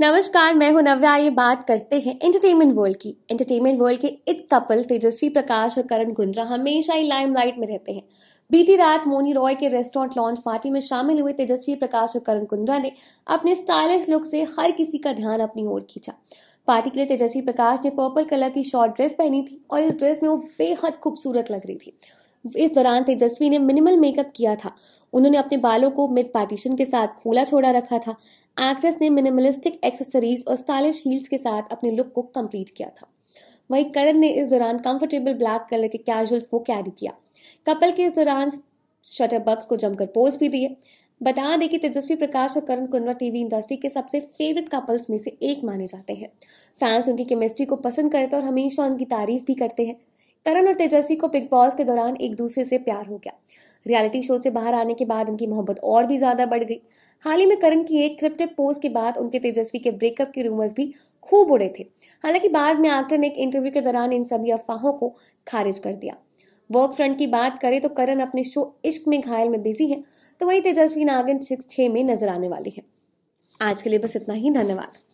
नमस्कार मैं हूं नव्या आइए बात करते हैं एंटरटेनमेंट वर्ल्ड की एंटरटेनमेंट वर्ल्ड के इत कपल तेजस्वी प्रकाश और करण कुंद्रा हमेशा ही लाइमलाइट में रहते हैं बीती रात मोनी रॉय के रेस्टोरेंट लॉन्च पार्टी में शामिल हुए तेजस्वी प्रकाश और करण कुंद्रा ने अपने स्टाइलिश लुक से हर किसी का ध्यान अपनी ओर खींचा पार्टी के लिए तेजस्वी प्रकाश ने पर्पल कलर की शॉर्ट ड्रेस पहनी थी और इस ड्रेस में वो बेहद खूबसूरत लग रही थी इस दौरान तेजस्वी ने मिनिमल मेकअप किया था उन्होंने अपने बालों को मिड पार्टीशन के साथ खोला छोड़ा रखा था एक्ट्रेस ने मिनिमलिस्टिक एक्सेसरीज और स्टाइलिश हील्स के साथ अपने लुक को कंप्लीट किया था वहीं करण ने इस दौरान कंफर्टेबल ब्लैक कलर के कैजुअल्स को कैरी किया कपल के इस दौरान शटर बक्स को जमकर पोज भी दिए बता दें कि तेजस्वी प्रकाश और करण कुंद्रा टीवी इंडस्ट्री के सबसे फेवरेट कपल्स में से एक माने जाते हैं फैंस उनकी केमिस्ट्री को पसंद करते हैं और हमेशा उनकी तारीफ भी करते हैं तरन और तेजस्वी को बिग बॉस के दौरान एक दूसरे से प्यार हो गया रियलिटी शो से बाहर आने के बाद उनकी मोहब्बत और भी ज्यादा बढ़ गई हाल ही में करण की एक क्रिप्टिक पोस्ट के बाद उनके तेजस्वी के ब्रेकअप के रूमर्स भी खूब उड़े थे हालांकि बाद में एक्टर ने एक इंटरव्यू के दौरान इन सभी अफवाहों को खारिज कर दिया वर्क फ्रंट की बात करें तो करण अपने शो इश्क में घायल में बिजी है तो वही तेजस्वी नागन छह में नजर आने वाली है आज के लिए बस इतना ही धन्यवाद